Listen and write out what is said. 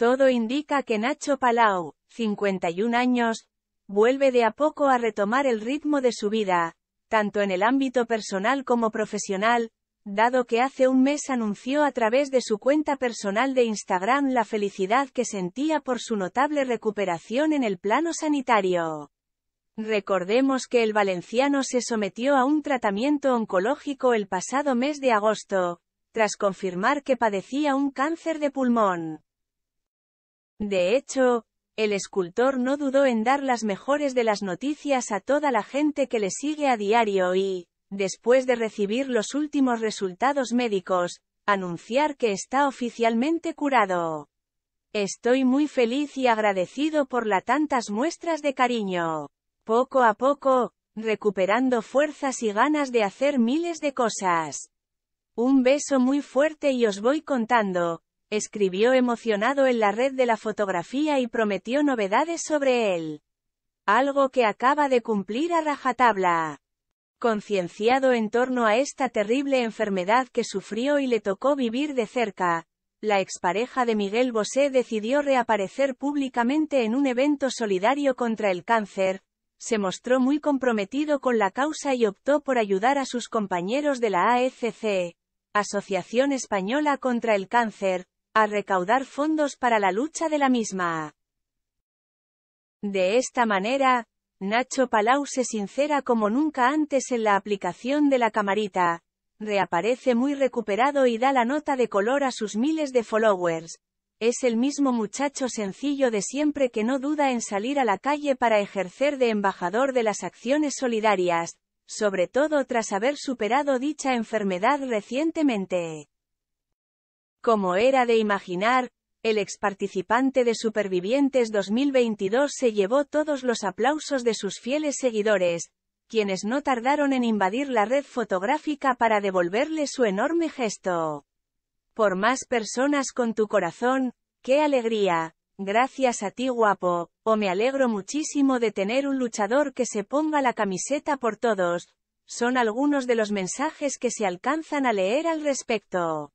Todo indica que Nacho Palau, 51 años, vuelve de a poco a retomar el ritmo de su vida, tanto en el ámbito personal como profesional, dado que hace un mes anunció a través de su cuenta personal de Instagram la felicidad que sentía por su notable recuperación en el plano sanitario. Recordemos que el valenciano se sometió a un tratamiento oncológico el pasado mes de agosto, tras confirmar que padecía un cáncer de pulmón. De hecho, el escultor no dudó en dar las mejores de las noticias a toda la gente que le sigue a diario y, después de recibir los últimos resultados médicos, anunciar que está oficialmente curado. Estoy muy feliz y agradecido por la tantas muestras de cariño. Poco a poco, recuperando fuerzas y ganas de hacer miles de cosas. Un beso muy fuerte y os voy contando, Escribió emocionado en la red de la fotografía y prometió novedades sobre él. Algo que acaba de cumplir a rajatabla. Concienciado en torno a esta terrible enfermedad que sufrió y le tocó vivir de cerca, la expareja de Miguel Bosé decidió reaparecer públicamente en un evento solidario contra el cáncer, se mostró muy comprometido con la causa y optó por ayudar a sus compañeros de la AFC, e Asociación Española contra el Cáncer, a recaudar fondos para la lucha de la misma. De esta manera, Nacho Palau se sincera como nunca antes en la aplicación de la camarita, reaparece muy recuperado y da la nota de color a sus miles de followers. Es el mismo muchacho sencillo de siempre que no duda en salir a la calle para ejercer de embajador de las acciones solidarias, sobre todo tras haber superado dicha enfermedad recientemente. Como era de imaginar, el ex participante de Supervivientes 2022 se llevó todos los aplausos de sus fieles seguidores, quienes no tardaron en invadir la red fotográfica para devolverle su enorme gesto. Por más personas con tu corazón, qué alegría, gracias a ti guapo, o me alegro muchísimo de tener un luchador que se ponga la camiseta por todos, son algunos de los mensajes que se alcanzan a leer al respecto.